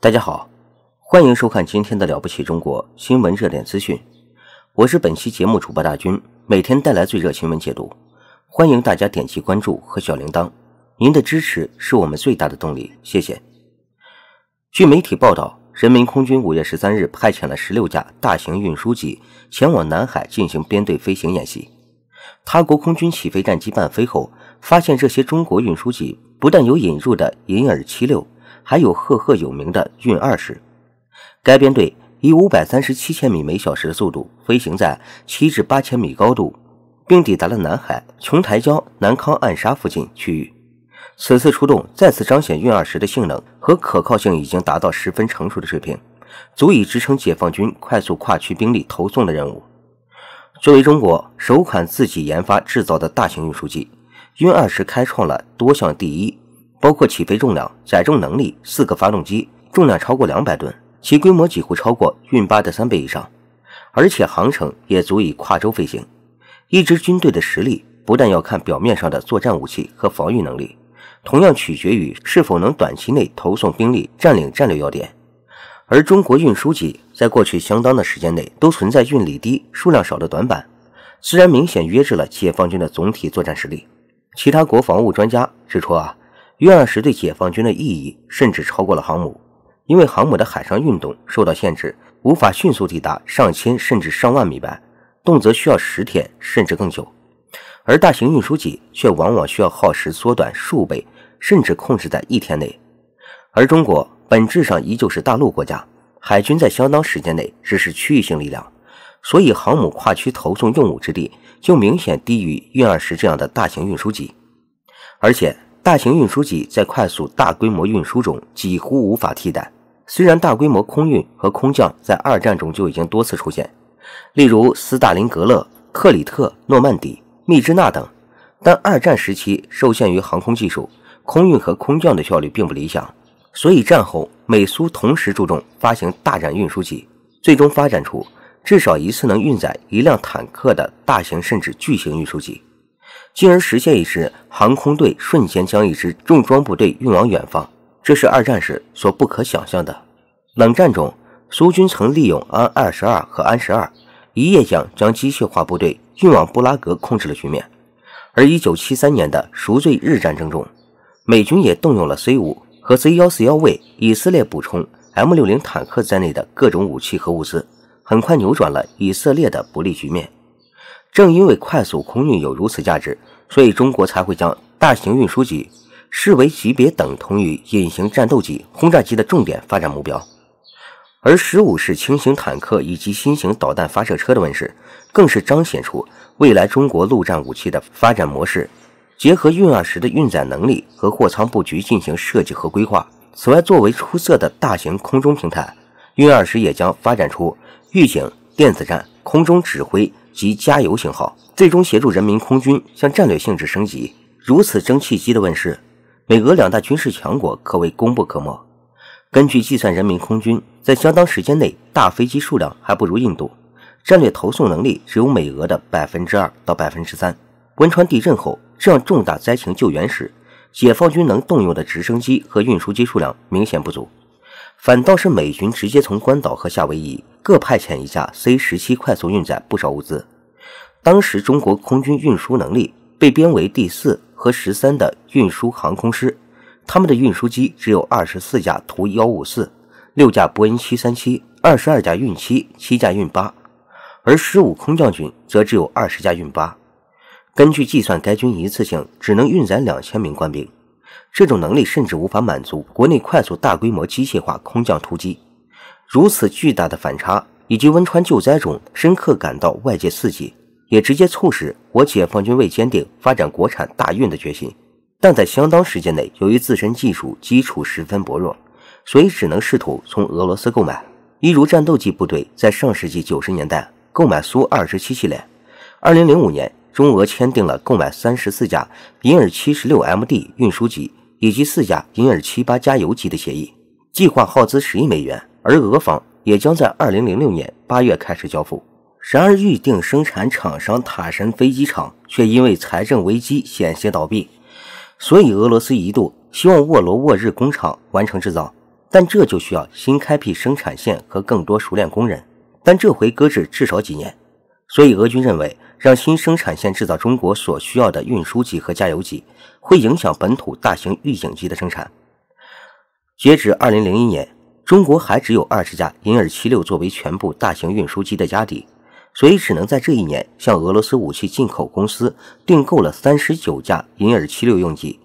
大家好，欢迎收看今天的《了不起中国》新闻热点资讯。我是本期节目主播大军，每天带来最热新闻解读。欢迎大家点击关注和小铃铛，您的支持是我们最大的动力。谢谢。据媒体报道，人民空军五月十三日派遣了十六架大型运输机前往南海进行编队飞行演习。他国空军起飞战机伴飞后，发现这些中国运输机不但有引入的银耳七六。还有赫赫有名的运二十，该编队以五百三十七千米每小时的速度飞行在七至八千米高度，并抵达了南海琼台礁南康暗沙附近区域。此次出动再次彰显运二十的性能和可靠性已经达到十分成熟的水平，足以支撑解放军快速跨区兵力投送的任务。作为中国首款自己研发制造的大型运输机，运二十开创了多项第一。包括起飞重量、载重能力、四个发动机重量超过两百吨，其规模几乎超过运八的三倍以上，而且航程也足以跨洲飞行。一支军队的实力不但要看表面上的作战武器和防御能力，同样取决于是否能短期内投送兵力占领战略要点。而中国运输机在过去相当的时间内都存在运力低、数量少的短板，自然明显约制了解放军的总体作战实力。其他国防务专家指出啊。运二十对解放军的意义甚至超过了航母，因为航母的海上运动受到限制，无法迅速抵达上千甚至上万米外，动则需要十天甚至更久，而大型运输机却往往需要耗时缩短数倍，甚至控制在一天内。而中国本质上依旧是大陆国家，海军在相当时间内只是区域性力量，所以航母跨区投送用武之地就明显低于运二十这样的大型运输机，而且。大型运输机在快速大规模运输中几乎无法替代。虽然大规模空运和空降在二战中就已经多次出现，例如斯大林格勒、克里特、诺曼底、密支那等，但二战时期受限于航空技术，空运和空降的效率并不理想。所以战后，美苏同时注重发行大战运输机，最终发展出至少一次能运载一辆坦克的大型甚至巨型运输机。进而实现一支航空队瞬间将一支重装部队运往远方，这是二战时所不可想象的。冷战中，苏军曾利用安二十二和安十二，一夜将将机械化部队运往布拉格，控制了局面。而1973年的赎罪日战争中，美军也动用了 C 五和 C 幺四幺为以色列补充 M 六零坦克在内的各种武器和物资，很快扭转了以色列的不利局面。正因为快速空运有如此价值，所以中国才会将大型运输机视为级别等同于隐形战斗机、轰炸机的重点发展目标。而十五式轻型坦克以及新型导弹发射车的问世，更是彰显出未来中国陆战武器的发展模式。结合运二十的运载能力和货舱布局进行设计和规划。此外，作为出色的大型空中平台，运二十也将发展出预警、电子战、空中指挥。及加油型号，最终协助人民空军向战略性质升级。如此蒸汽机的问世，美俄两大军事强国可谓功不可没。根据计算，人民空军在相当时间内，大飞机数量还不如印度，战略投送能力只有美俄的百分之二到百分之三。汶川地震后，这样重大灾情救援时，解放军能动用的直升机和运输机数量明显不足。反倒是美军直接从关岛和夏威夷各派遣一架 C 十七快速运载不少物资。当时中国空军运输能力被编为第四和十三的运输航空师，他们的运输机只有二十四架图幺五四、六架波音七三七、二十二架运七、七架运八，而十五空降军则只有二十架运八。根据计算，该军一次性只能运载两千名官兵。这种能力甚至无法满足国内快速大规模机械化空降突击，如此巨大的反差，以及汶川救灾中深刻感到外界刺激，也直接促使我解放军未坚定发展国产大运的决心。但在相当时间内，由于自身技术基础十分薄弱，所以只能试图从俄罗斯购买，一如战斗机部队在上世纪九十年代购买苏二十七系列，二零零五年。中俄签订了购买三十四架银耳七十六 MD 运输机以及四架银耳七八加油机的协议，计划耗资十亿美元，而俄方也将在二零零六年八月开始交付。然而，预定生产厂商塔神飞机场却因为财政危机险些倒闭，所以俄罗斯一度希望沃罗沃日工厂完成制造，但这就需要新开辟生产线和更多熟练工人，但这会搁置至少几年。所以，俄军认为，让新生产线制造中国所需要的运输机和加油机，会影响本土大型预警机的生产。截止二零零一年，中国还只有二十架银耳七六作为全部大型运输机的家底，所以只能在这一年向俄罗斯武器进口公司订购了三十九架银耳七六用机。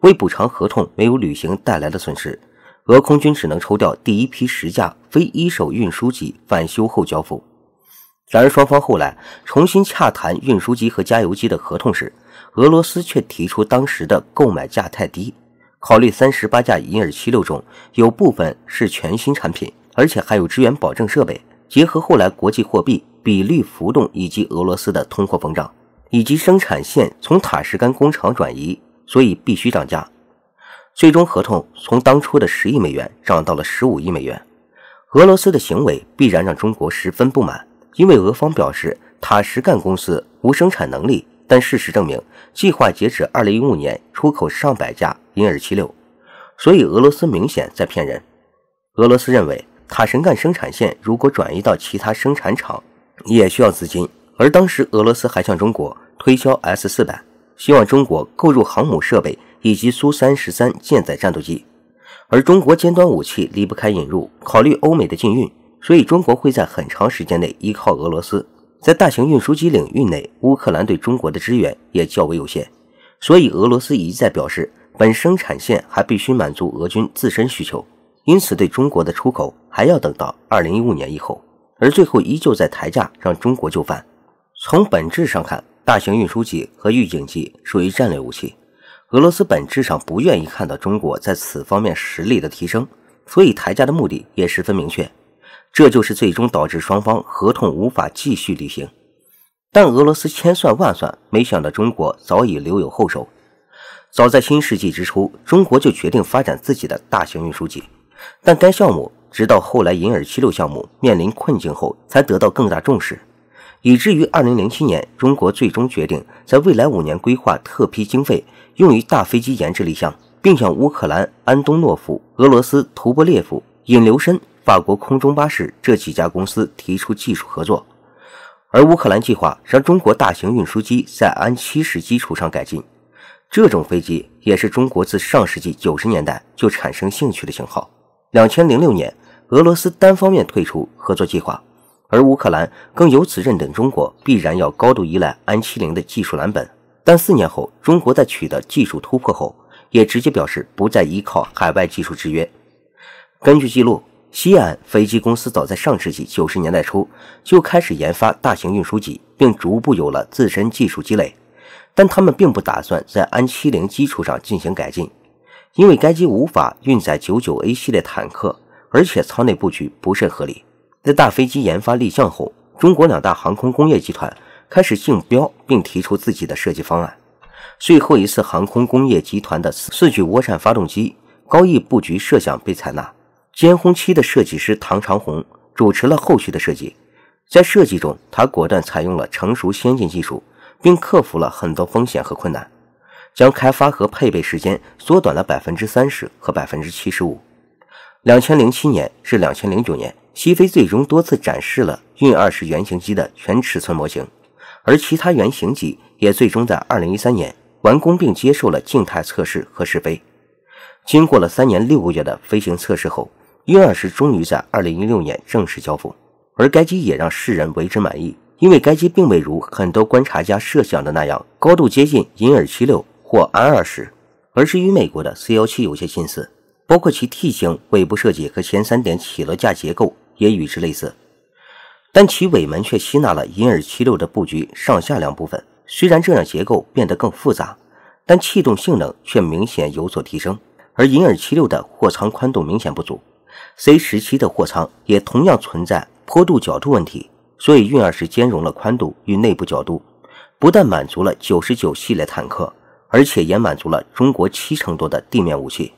为补偿合同没有履行带来的损失，俄空军只能抽调第一批十架非一手运输机返修后交付。然而，双方后来重新洽谈运输机和加油机的合同时，俄罗斯却提出当时的购买价太低。考虑三十八架伊尔七六中有部分是全新产品，而且还有支援保证设备，结合后来国际货币比率浮动以及俄罗斯的通货膨胀，以及生产线从塔什干工厂转移，所以必须涨价。最终合同从当初的十亿美元涨到了十五亿美元。俄罗斯的行为必然让中国十分不满。因为俄方表示塔什干公司无生产能力，但事实证明，计划截止二零一五年出口上百架伊尔七六，所以俄罗斯明显在骗人。俄罗斯认为塔什干生产线如果转移到其他生产厂，也需要资金。而当时俄罗斯还向中国推销 S 四百，希望中国购入航母设备以及苏三十三舰载战斗机。而中国尖端武器离不开引入，考虑欧美的禁运。所以中国会在很长时间内依靠俄罗斯，在大型运输机领域内，乌克兰对中国的支援也较为有限。所以俄罗斯一再表示，本生产线还必须满足俄军自身需求，因此对中国的出口还要等到二零一五年以后。而最后依旧在抬价让中国就范。从本质上看，大型运输机和预警机属于战略武器，俄罗斯本质上不愿意看到中国在此方面实力的提升，所以抬价的目的也十分明确。这就是最终导致双方合同无法继续履行。但俄罗斯千算万算，没想到中国早已留有后手。早在新世纪之初，中国就决定发展自己的大型运输机，但该项目直到后来“银耳七六”项目面临困境后，才得到更大重视。以至于2007年，中国最终决定在未来五年规划特批经费，用于大飞机研制立项，并向乌克兰安东诺夫、俄罗斯图波列夫引留深法国空中巴士这几家公司提出技术合作，而乌克兰计划让中国大型运输机在安70基础上改进。这种飞机也是中国自上世纪九十年代就产生兴趣的型号。两千零六年，俄罗斯单方面退出合作计划，而乌克兰更由此认定中国必然要高度依赖安70的技术蓝本。但四年后，中国在取得技术突破后，也直接表示不再依靠海外技术制约。根据记录。西安飞机公司早在上世纪九十年代初就开始研发大型运输机，并逐步有了自身技术积累。但他们并不打算在安70基础上进行改进，因为该机无法运载 99A 系列坦克，而且舱内布局不甚合理。在大飞机研发立项后，中国两大航空工业集团开始竞标，并提出自己的设计方案。最后一次航空工业集团的四具涡扇发动机高翼布局设想被采纳。歼轰七的设计师唐长红主持了后续的设计，在设计中，他果断采用了成熟先进技术，并克服了很多风险和困难，将开发和配备时间缩短了百分之三十和百分之七十五。两千零七年至两千零九年，西飞最终多次展示了运二十原型机的全尺寸模型，而其他原型机也最终在二零一三年完工并接受了静态测试和试飞。经过了三年六个月的飞行测试后，鹰二十终于在二零一六年正式交付，而该机也让世人为之满意，因为该机并未如很多观察家设想的那样高度接近银耳七六或安二十，而是与美国的 C 幺七有些近似，包括其 T 型尾部设计和前三点起落架结构也与之类似，但其尾门却吸纳了银耳七六的布局上下两部分，虽然这样结构变得更复杂，但气动性能却明显有所提升，而银耳七六的货舱宽度明显不足。C 十七的货仓也同样存在坡度角度问题，所以运二十兼容了宽度与内部角度，不但满足了九十九系列坦克，而且也满足了中国七成多的地面武器，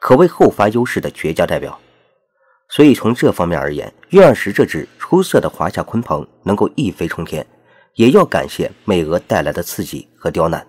可谓后发优势的绝佳代表。所以从这方面而言，运二十这支出色的华夏鲲鹏能够一飞冲天，也要感谢美俄带来的刺激和刁难。